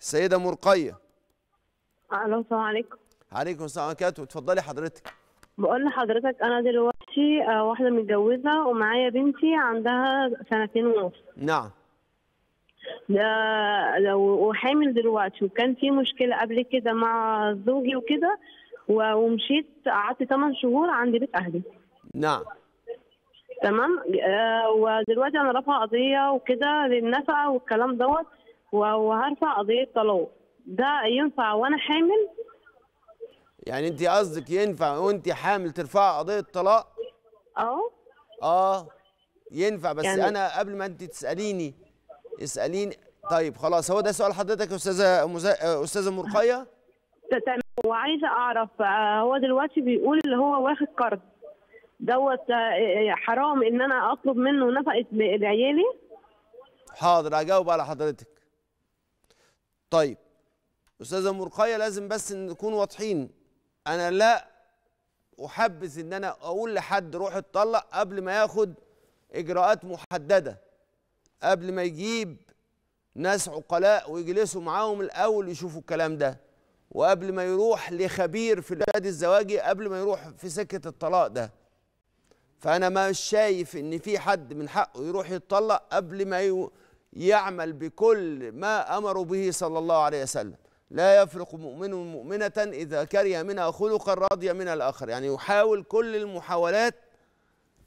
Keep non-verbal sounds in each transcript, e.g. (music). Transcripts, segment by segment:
السيده مرقيه الو السلام عليكم عليكم السلام وبركاته اتفضلي حضرتك بقول لحضرتك انا دلوقتي آه، واحده متجوزه ومعايا بنتي عندها سنتين ونص نعم ده لو وحامل دلوقتي وكان في مشكله قبل كده مع زوجي وكده ومشيت قعدت 8 شهور عند بيت اهلي نعم تمام آه، ودلوقتي انا رافعه قضيه وكده للنفقه والكلام دوت وهرفع قضيه طلاق ده ينفع وانا حامل يعني انت قصدك ينفع وانت حامل ترفع قضيه طلاق اه اه ينفع بس يعني... انا قبل ما انت تساليني اساليني طيب خلاص هو ده سؤال حضرتك يا استاذه مزا... استاذه مرقيه (laughs) وعايزه اعرف آه، هو دلوقتي بيقول اللي هو واخد قرض دوت آه، آه، حرام ان انا اطلب منه نفقه لعيالي حاضر هجاوب على حضرتك طيب استاذه مرقيه لازم بس نكون واضحين انا لا احبذ ان انا اقول لحد روح اتطلق قبل ما ياخد اجراءات محدده قبل ما يجيب ناس عقلاء ويجلسوا معاهم الاول يشوفوا الكلام ده وقبل ما يروح لخبير في البلد الزواجي قبل ما يروح في سكه الطلاق ده فانا مش شايف ان في حد من حقه يروح يتطلق قبل ما يعمل بكل ما أمر به صلى الله عليه وسلم لا يفرق مؤمن مؤمنة إذا كره منها خلقا راضيا من الآخر يعني يحاول كل المحاولات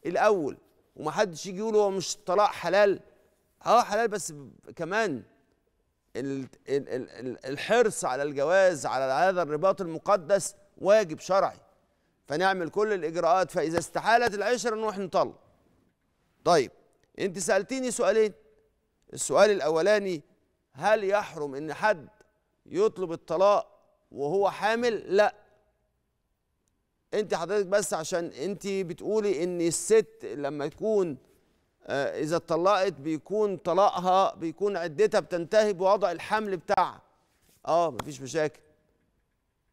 الأول ومحدش يجي يقول هو مش طلاق حلال اه حلال بس كمان الحرص على الجواز على هذا الرباط المقدس واجب شرعي فنعمل كل الإجراءات فإذا استحالت العشرة نروح نطلق طيب أنت سألتيني سؤالين السؤال الاولاني هل يحرم ان حد يطلب الطلاق وهو حامل لا انت حضرتك بس عشان انت بتقولي ان الست لما تكون آه، اذا اتطلقت بيكون طلاقها بيكون عدتها بتنتهي بوضع الحمل بتاعها اه مفيش مشاكل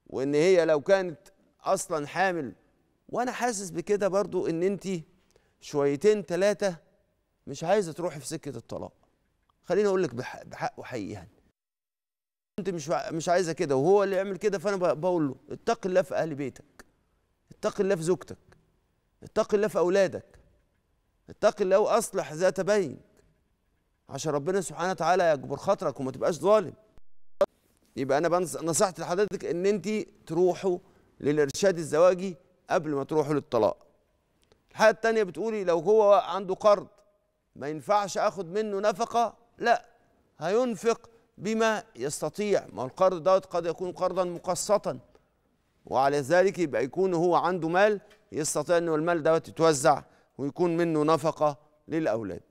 وان هي لو كانت اصلا حامل وانا حاسس بكده برضو ان انت شويتين ثلاثه مش عايزه تروحي في سكه الطلاق خليني اقول لك بحق وحقيقي يعني انت مش مش عايزه كده وهو اللي يعمل كده فانا بقول له اتق الله في اهل بيتك اتق الله في زوجتك اتق الله في اولادك اتق الله واصلح ذات بين عشان ربنا سبحانه وتعالى يجبر خاطرك وما تبقاش ظالم يبقى انا نصحت لحضرتك ان انت تروحوا للارشاد الزواجي قبل ما تروحوا للطلاق الحاجه الثانيه بتقولي لو هو عنده قرض ما ينفعش اخد منه نفقه لا هينفق بما يستطيع ما القرض دوت قد يكون قرضا مقسطا وعلى ذلك يبقى يكون هو عنده مال يستطيع ان المال دوت يتوزع ويكون منه نفقه للاولاد